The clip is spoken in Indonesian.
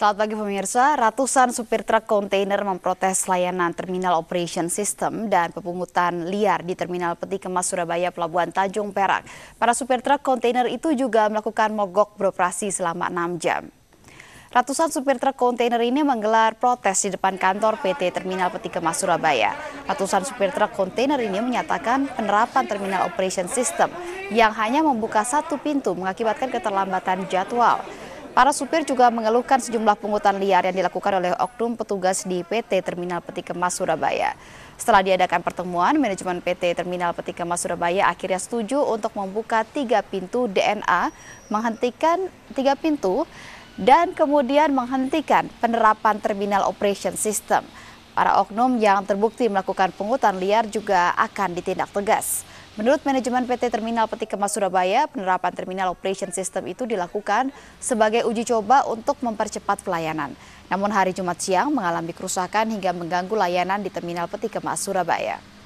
Selamat pagi pemirsa, ratusan supir truk kontainer memprotes layanan Terminal Operation System dan pepungutan liar di Terminal Peti Kemas Surabaya Pelabuhan Tanjung Perak. Para supir truk kontainer itu juga melakukan mogok beroperasi selama 6 jam. Ratusan supir truk kontainer ini menggelar protes di depan kantor PT Terminal Peti Kemas Surabaya. Ratusan supir truk kontainer ini menyatakan penerapan Terminal Operation System yang hanya membuka satu pintu mengakibatkan keterlambatan jadwal. Para supir juga mengeluhkan sejumlah pungutan liar yang dilakukan oleh oknum petugas di PT Terminal Peti Kemas Surabaya. Setelah diadakan pertemuan, manajemen PT Terminal Peti Kemas Surabaya akhirnya setuju untuk membuka tiga pintu DNA, menghentikan tiga pintu, dan kemudian menghentikan penerapan Terminal Operation System. Para oknum yang terbukti melakukan pungutan liar juga akan ditindak tegas. Menurut manajemen PT Terminal Peti Kemas Surabaya, penerapan Terminal Operation System itu dilakukan sebagai uji coba untuk mempercepat pelayanan. Namun hari Jumat siang mengalami kerusakan hingga mengganggu layanan di Terminal Peti Kemas Surabaya.